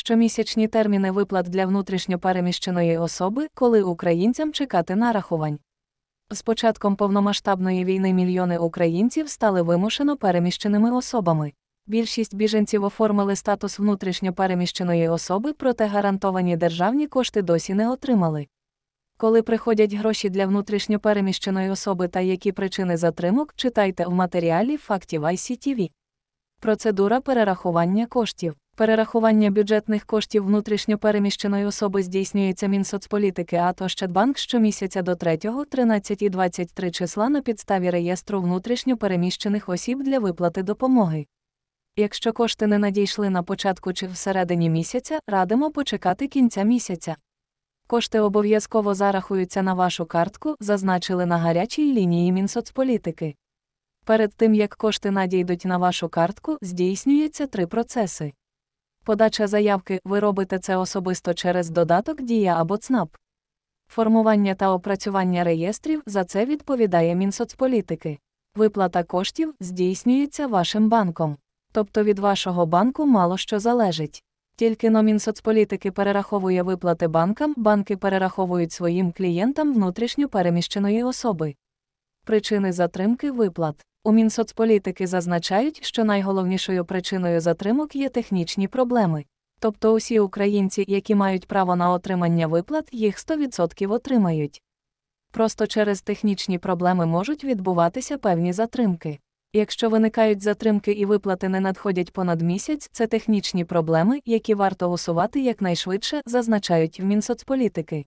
щомісячні терміни виплат для внутрішньопереміщеної особи, коли українцям чекати нарахувань. З початком повномасштабної війни мільйони українців стали вимушено переміщеними особами. Більшість біженців оформили статус внутрішньопереміщеної особи, проте гарантовані державні кошти досі не отримали. Коли приходять гроші для внутрішньопереміщеної особи та які причини затримок, читайте в матеріалі фактів ICTV. Процедура перерахування коштів. Перерахування бюджетних коштів внутрішньопереміщеної особи здійснюється Мінсоцполітики АТО Щадбанк щомісяця до 3, 13 і 23 числа на підставі реєстру внутрішньопереміщених осіб для виплати допомоги. Якщо кошти не надійшли на початку чи всередині місяця, радимо почекати кінця місяця. Кошти обов'язково зарахуються на вашу картку, зазначили на гарячій лінії Мінсоцполітики. Перед тим як кошти надійдуть на вашу картку, здійснюється три процеси. Подача заявки ви робите це особисто через додаток Дія або ЦНАП. Формування та опрацювання реєстрів за це відповідає Мінсоцполітики. Виплата коштів здійснюється вашим банком. Тобто від вашого банку мало що залежить. Тільки но Мінсоцполітики перераховує виплати банкам, банки перераховують своїм клієнтам внутрішньо переміщеної особи. Причини затримки виплат у Мінсоцполітики зазначають, що найголовнішою причиною затримок є технічні проблеми. Тобто усі українці, які мають право на отримання виплат, їх 100% отримають. Просто через технічні проблеми можуть відбуватися певні затримки. Якщо виникають затримки і виплати не надходять понад місяць, це технічні проблеми, які варто усувати якнайшвидше, зазначають в Мінсоцполітики.